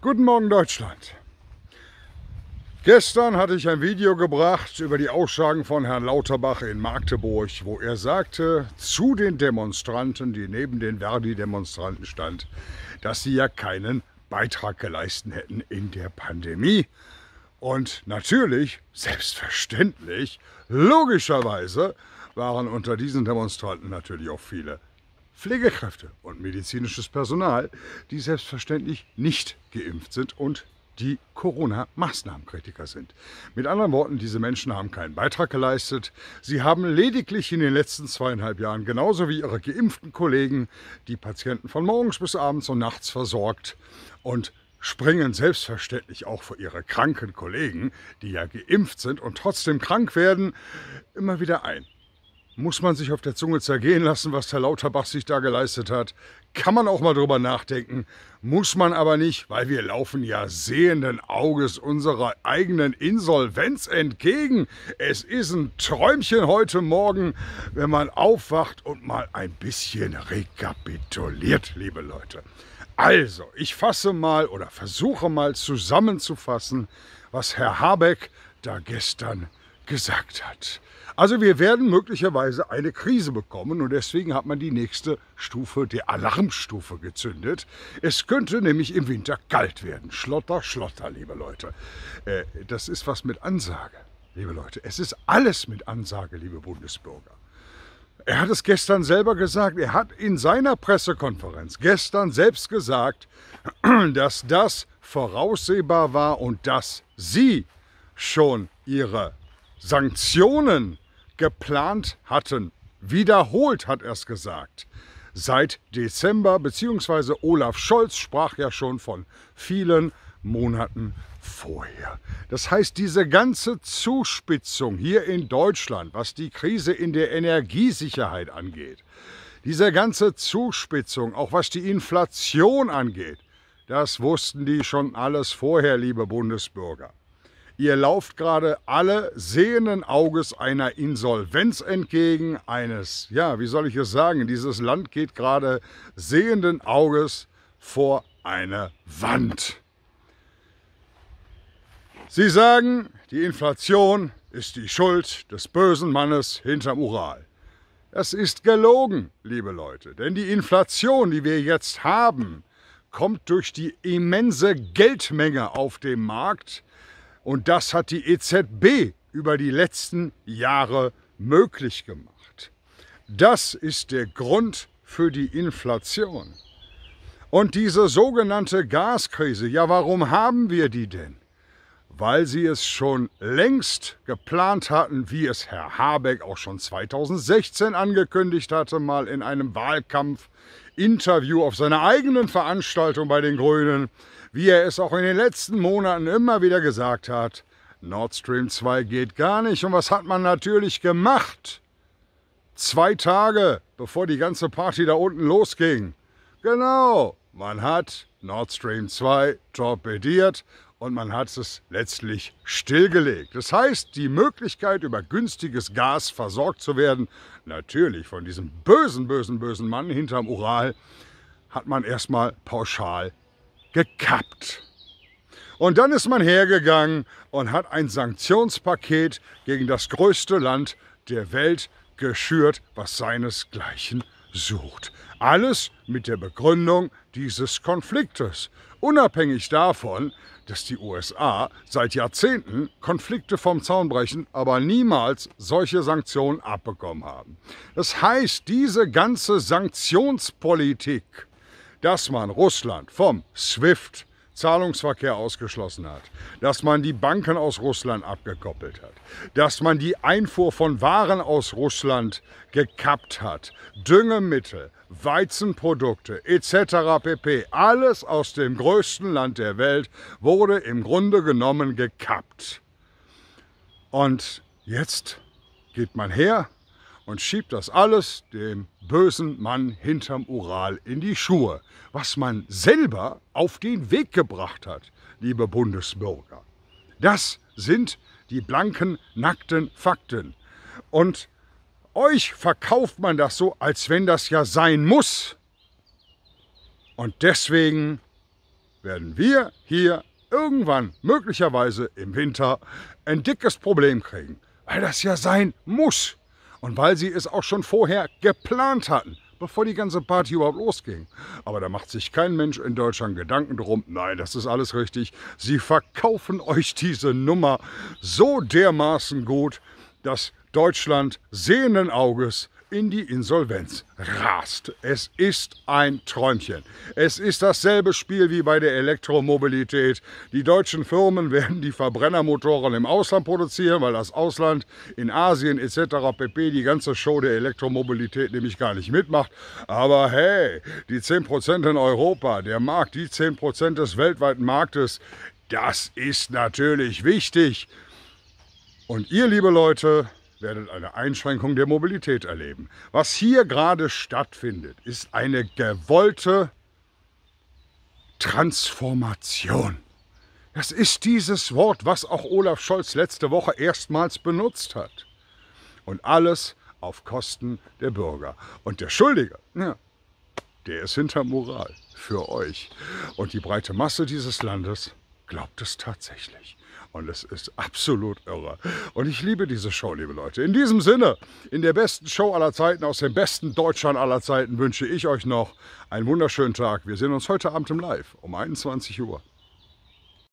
Guten Morgen Deutschland. Gestern hatte ich ein Video gebracht über die Aussagen von Herrn Lauterbach in Magdeburg, wo er sagte zu den Demonstranten, die neben den Verdi-Demonstranten stand, dass sie ja keinen Beitrag geleistet hätten in der Pandemie. Und natürlich, selbstverständlich, logischerweise waren unter diesen Demonstranten natürlich auch viele Pflegekräfte und medizinisches Personal, die selbstverständlich nicht geimpft sind und die Corona-Maßnahmenkritiker sind. Mit anderen Worten, diese Menschen haben keinen Beitrag geleistet. Sie haben lediglich in den letzten zweieinhalb Jahren, genauso wie ihre geimpften Kollegen, die Patienten von morgens bis abends und nachts versorgt und springen selbstverständlich auch vor ihre kranken Kollegen, die ja geimpft sind und trotzdem krank werden, immer wieder ein muss man sich auf der Zunge zergehen lassen, was Herr Lauterbach sich da geleistet hat. Kann man auch mal drüber nachdenken, muss man aber nicht, weil wir laufen ja sehenden Auges unserer eigenen Insolvenz entgegen. Es ist ein Träumchen heute Morgen, wenn man aufwacht und mal ein bisschen rekapituliert, liebe Leute. Also, ich fasse mal oder versuche mal zusammenzufassen, was Herr Habeck da gestern gesagt hat. Also wir werden möglicherweise eine Krise bekommen und deswegen hat man die nächste Stufe die Alarmstufe gezündet. Es könnte nämlich im Winter kalt werden. Schlotter, schlotter, liebe Leute. Äh, das ist was mit Ansage, liebe Leute. Es ist alles mit Ansage, liebe Bundesbürger. Er hat es gestern selber gesagt. Er hat in seiner Pressekonferenz gestern selbst gesagt, dass das voraussehbar war und dass Sie schon Ihre Sanktionen geplant hatten. Wiederholt hat er es gesagt. Seit Dezember, beziehungsweise Olaf Scholz sprach ja schon von vielen Monaten vorher. Das heißt, diese ganze Zuspitzung hier in Deutschland, was die Krise in der Energiesicherheit angeht, diese ganze Zuspitzung, auch was die Inflation angeht, das wussten die schon alles vorher, liebe Bundesbürger. Ihr lauft gerade alle sehenden Auges einer Insolvenz entgegen, eines, ja, wie soll ich es sagen, dieses Land geht gerade sehenden Auges vor eine Wand. Sie sagen, die Inflation ist die Schuld des bösen Mannes hinterm Ural. Es ist gelogen, liebe Leute, denn die Inflation, die wir jetzt haben, kommt durch die immense Geldmenge auf dem Markt, und das hat die EZB über die letzten Jahre möglich gemacht. Das ist der Grund für die Inflation. Und diese sogenannte Gaskrise, ja warum haben wir die denn? Weil sie es schon längst geplant hatten, wie es Herr Habeck auch schon 2016 angekündigt hatte, mal in einem Wahlkampf Interview auf seiner eigenen Veranstaltung bei den Grünen, wie er es auch in den letzten Monaten immer wieder gesagt hat, Nord Stream 2 geht gar nicht. Und was hat man natürlich gemacht? Zwei Tage, bevor die ganze Party da unten losging. Genau, man hat Nord Stream 2 torpediert und man hat es letztlich stillgelegt. Das heißt, die Möglichkeit, über günstiges Gas versorgt zu werden, natürlich von diesem bösen, bösen, bösen Mann hinterm Ural, hat man erstmal pauschal gekappt. Und dann ist man hergegangen und hat ein Sanktionspaket gegen das größte Land der Welt geschürt, was seinesgleichen sucht. Alles mit der Begründung dieses Konfliktes, unabhängig davon, dass die USA seit Jahrzehnten Konflikte vom Zaun brechen, aber niemals solche Sanktionen abbekommen haben. Das heißt, diese ganze Sanktionspolitik, dass man Russland vom SWIFT Zahlungsverkehr ausgeschlossen hat, dass man die Banken aus Russland abgekoppelt hat, dass man die Einfuhr von Waren aus Russland gekappt hat, Düngemittel, Weizenprodukte etc. pp. Alles aus dem größten Land der Welt wurde im Grunde genommen gekappt. Und jetzt geht man her und schiebt das alles dem bösen Mann hinterm Ural in die Schuhe, was man selber auf den Weg gebracht hat, liebe Bundesbürger. Das sind die blanken, nackten Fakten. Und euch verkauft man das so, als wenn das ja sein muss. Und deswegen werden wir hier irgendwann, möglicherweise im Winter, ein dickes Problem kriegen, weil das ja sein muss. Und weil sie es auch schon vorher geplant hatten, bevor die ganze Party überhaupt losging. Aber da macht sich kein Mensch in Deutschland Gedanken drum. Nein, das ist alles richtig. Sie verkaufen euch diese Nummer so dermaßen gut, dass Deutschland sehenden Auges in die Insolvenz rast. Es ist ein Träumchen. Es ist dasselbe Spiel wie bei der Elektromobilität. Die deutschen Firmen werden die Verbrennermotoren im Ausland produzieren, weil das Ausland in Asien etc. pp. die ganze Show der Elektromobilität nämlich gar nicht mitmacht. Aber hey, die 10% in Europa, der Markt, die 10% des weltweiten Marktes, das ist natürlich wichtig. Und ihr, liebe Leute, werdet eine Einschränkung der Mobilität erleben. Was hier gerade stattfindet, ist eine gewollte Transformation. Das ist dieses Wort, was auch Olaf Scholz letzte Woche erstmals benutzt hat. Und alles auf Kosten der Bürger. Und der Schuldige, ja, der ist hinter Moral für euch. Und die breite Masse dieses Landes glaubt es tatsächlich. Und es ist absolut irre. Und ich liebe diese Show, liebe Leute. In diesem Sinne, in der besten Show aller Zeiten, aus dem besten Deutschland aller Zeiten, wünsche ich euch noch einen wunderschönen Tag. Wir sehen uns heute Abend im Live um 21 Uhr.